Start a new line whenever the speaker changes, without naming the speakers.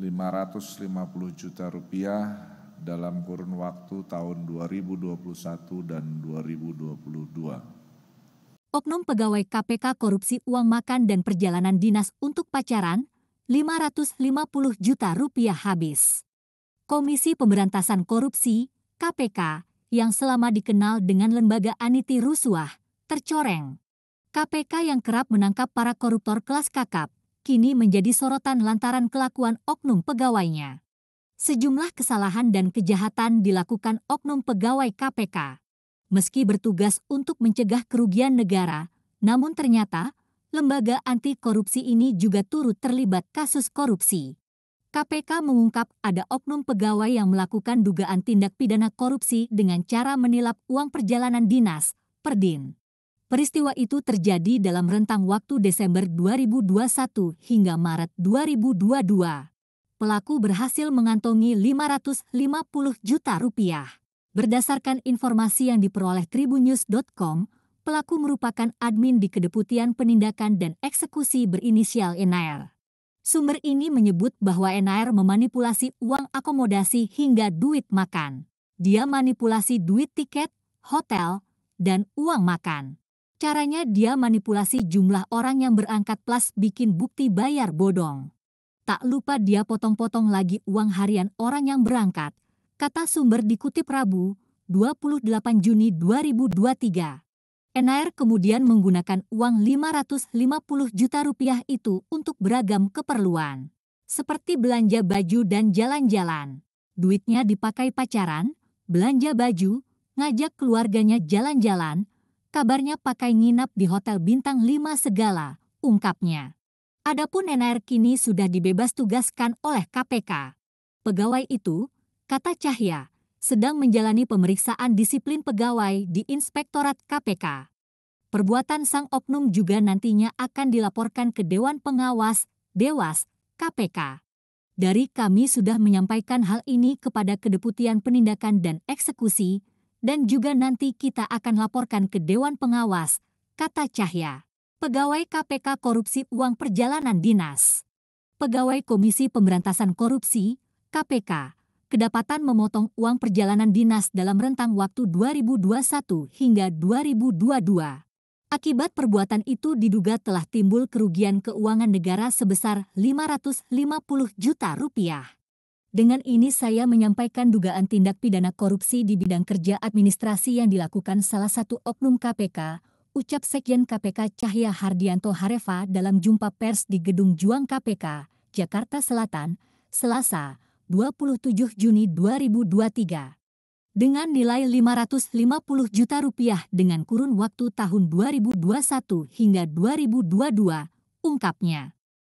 550 juta rupiah dalam kurun waktu tahun 2021 dan 2022. Oknum pegawai KPK korupsi uang makan dan perjalanan dinas untuk pacaran, 550 juta rupiah habis. Komisi Pemberantasan Korupsi, KPK, yang selama dikenal dengan lembaga aniti rusuah, tercoreng. KPK yang kerap menangkap para koruptor kelas kakap, kini menjadi sorotan lantaran kelakuan oknum pegawainya. Sejumlah kesalahan dan kejahatan dilakukan oknum pegawai KPK. Meski bertugas untuk mencegah kerugian negara, namun ternyata lembaga anti korupsi ini juga turut terlibat kasus korupsi. KPK mengungkap ada oknum pegawai yang melakukan dugaan tindak pidana korupsi dengan cara menilap uang perjalanan dinas, Perdin. Peristiwa itu terjadi dalam rentang waktu Desember 2021 hingga Maret 2022. Pelaku berhasil mengantongi 550 juta rupiah. Berdasarkan informasi yang diperoleh tribunnews.com, pelaku merupakan admin di Kedeputian Penindakan dan Eksekusi berinisial NR. Sumber ini menyebut bahwa NR memanipulasi uang akomodasi hingga duit makan. Dia manipulasi duit tiket, hotel, dan uang makan. Caranya dia manipulasi jumlah orang yang berangkat plus bikin bukti bayar bodong. Tak lupa dia potong-potong lagi uang harian orang yang berangkat, kata sumber dikutip Rabu, 28 Juni 2023. NR kemudian menggunakan uang 550 juta rupiah itu untuk beragam keperluan, seperti belanja baju dan jalan-jalan. Duitnya dipakai pacaran, belanja baju, ngajak keluarganya jalan-jalan, kabarnya pakai nginap di Hotel Bintang 5 Segala, ungkapnya. Adapun NR kini sudah dibebas tugaskan oleh KPK. Pegawai itu, kata Cahya, sedang menjalani pemeriksaan disiplin pegawai di Inspektorat KPK. Perbuatan sang oknum juga nantinya akan dilaporkan ke Dewan Pengawas, Dewas, KPK. Dari kami sudah menyampaikan hal ini kepada Kedeputian Penindakan dan Eksekusi, dan juga nanti kita akan laporkan ke Dewan Pengawas, kata Cahya. Pegawai KPK Korupsi Uang Perjalanan Dinas. Pegawai Komisi Pemberantasan Korupsi, KPK, kedapatan memotong uang perjalanan dinas dalam rentang waktu 2021 hingga 2022. Akibat perbuatan itu diduga telah timbul kerugian keuangan negara sebesar 550 juta rupiah. Dengan ini saya menyampaikan dugaan tindak pidana korupsi di bidang kerja administrasi yang dilakukan salah satu oknum KPK, ucap Sekjen KPK Cahya Hardianto Harefa dalam jumpa pers di Gedung Juang KPK, Jakarta Selatan, Selasa, 27 Juni 2023. Dengan nilai 550 juta rupiah dengan kurun waktu tahun 2021 hingga 2022, ungkapnya.